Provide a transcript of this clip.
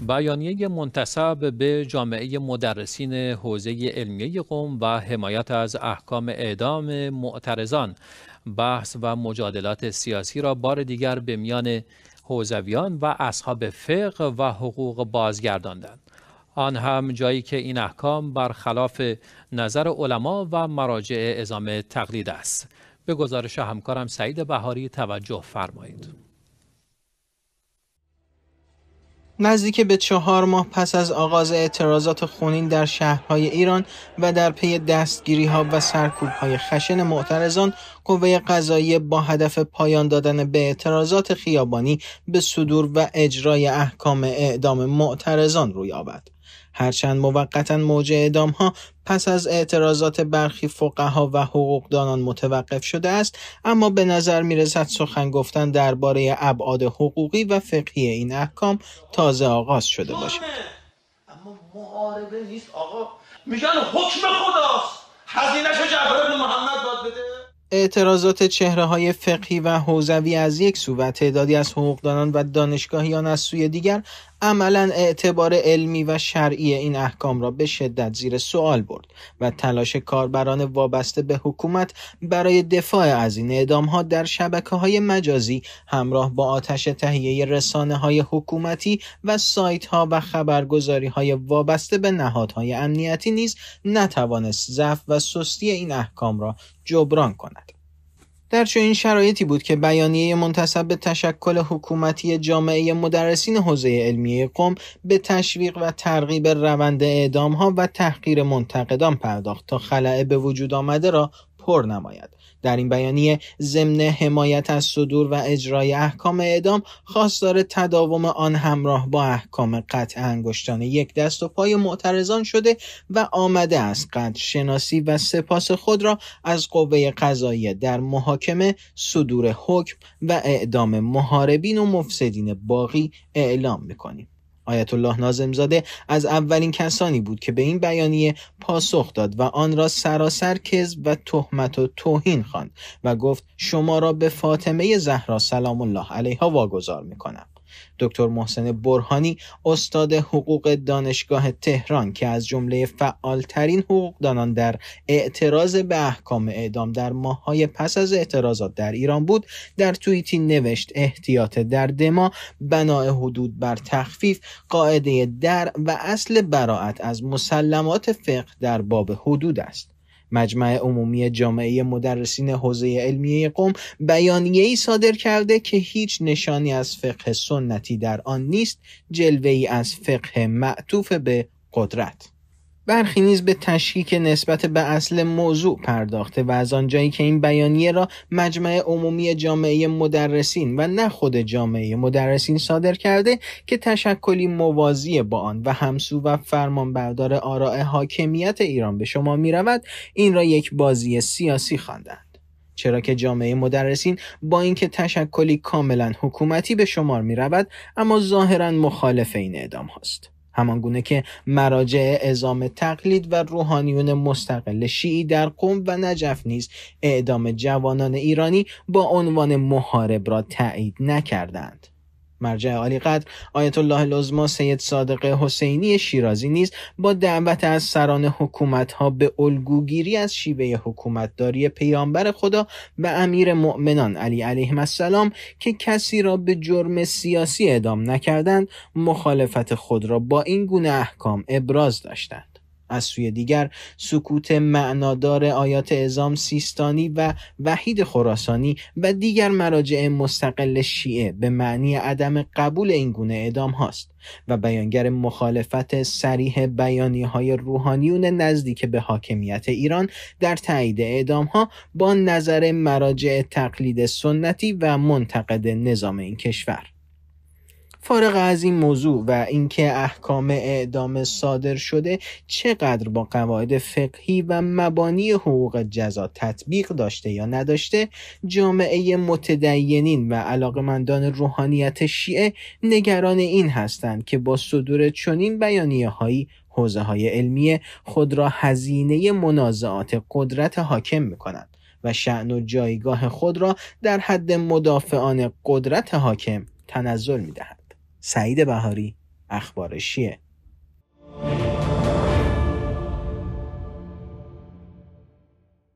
بیانیه منتصب به جامعه مدرسین حوزه علمیه قوم و حمایت از احکام اعدام معترضان بحث و مجادلات سیاسی را بار دیگر به میان حوزویان و اصحاب فقه و حقوق بازگرداندند آن هم جایی که این احکام برخلاف نظر علما و مراجع اعزام تقلید است به گزارش همکارم سعید بهاری توجه فرمایید نزدیک به چهار ماه پس از آغاز اعتراضات خونین در شهرهای ایران و در پی دستگیری ها و سرکوب های خشن معترضان قوه قضایی با هدف پایان دادن به اعتراضات خیابانی به صدور و اجرای احکام اعدام معترضان روی آورد. هرچند موقتا موج اعدام ها پس از اعتراضات برخی فقها و حقوقدانان متوقف شده است اما به نظر می رسد سخن گفتن درباره ابعاد حقوقی و فقهی این احکام تازه آغاز شده باشد اما نیست آقا حکم محمد بده اعتراضات چهره های فقهی و حوزوی از یک سو و تعدادی از حقوقدانان و دانشگاهیان از سوی دیگر عملا اعتبار علمی و شرعی این احکام را به شدت زیر سوال برد و تلاش کاربران وابسته به حکومت برای دفاع از این اعدامها در شبکه های مجازی همراه با آتش تهیه رسانه های حکومتی و سایت ها و خبرگزاری های وابسته به نهادهای امنیتی نیز نتوانست ضعف و سستی این احکام را جبران کند در چنین شرایطی بود که بیانیه منتصب به تشکل حکومتی جامعه مدرسین حوزه علمیه قوم به تشویق و ترغیب روند اعدام ها و تحقیر منتقدان پرداخت تا خلعه به وجود آمده را پر نماید در این بیانیه ضمن حمایت از صدور و اجرای احکام اعدام خواستار تداوم آن همراه با احکام قطع انگشتان یک دست و پای معترضان شده و آمده است قد شناسی و سپاس خود را از قوه قضایی در محاکمه صدور حکم و اعدام محاربین و مفسدین باقی اعلام میکنیم آیت الله نازم زاده از اولین کسانی بود که به این بیانیه پاسخ داد و آن را سراسر کذب و تهمت و توهین خواند و گفت شما را به فاطمه زهرا سلام الله علیها واگذار میکنم دکتر محسن برهانی استاد حقوق دانشگاه تهران که از جمله فعالترین حقوقدانان در اعتراض به احکام اعدام در ماههای پس از اعتراضات در ایران بود در توییتی نوشت احتیاط در دما بناع حدود بر تخفیف قاعده در و اصل براعت از مسلمات فقه در باب حدود است مجمع عمومی جامعه مدرسین حوزه علمیه قوم بیانیه ای صادر کرده که هیچ نشانی از فقه سنتی در آن نیست جلوه ای از فقه معطوف به قدرت برخی نیز به تشکیک نسبت به اصل موضوع پرداخته و از آنجایی که این بیانیه را مجمع عمومی جامعه مدرسین و نه خود جامعه مدرسین صادر کرده که تشکلی موازی با آن و همسو و فرمانبردار آراء حاکمیت ایران به شما می رود این را یک بازی سیاسی خواندند چرا که جامعه مدرسین با اینکه تشکلی کاملا حکومتی به شمار می رود اما ظاهرا مخالف این اعدام هاست همان گونه که مراجع اعزام تقلید و روحانیون مستقل شیعی در قم و نجف نیز اعدام جوانان ایرانی با عنوان محارب را تایید نکردند مرجع عالی قدر آیت الله لزما سید صادق حسینی شیرازی نیز با دعوت از سران حکومت ها به الگوگیری از شیوه حکومتداری پیامبر خدا و امیر مؤمنان علی علیه السلام که کسی را به جرم سیاسی اعدام نکردند مخالفت خود را با این گونه احکام ابراز داشتند از سوی دیگر سکوت معنادار آیات اعزام سیستانی و وحید خراسانی و دیگر مراجع مستقل شیعه به معنی عدم قبول این گونه اعدام هاست و بیانگر مخالفت سریح بیانی های روحانیون نزدیک به حاکمیت ایران در تایید اعدام ها با نظر مراجع تقلید سنتی و منتقد نظام این کشور فارغ از این موضوع و اینکه احکام اعدام صادر شده چقدر با قواعد فقهی و مبانی حقوق جزا تطبیق داشته یا نداشته جامعه متدینین و علاقمندان روحانیت شیعه نگران این هستند که با صدور چنین بیانیه هایی حوزه های علمی خود را هزینه منازعات قدرت حاکم می و شعن و جایگاه خود را در حد مدافعان قدرت حاکم تنزل می سعید بهاری اخبارشیه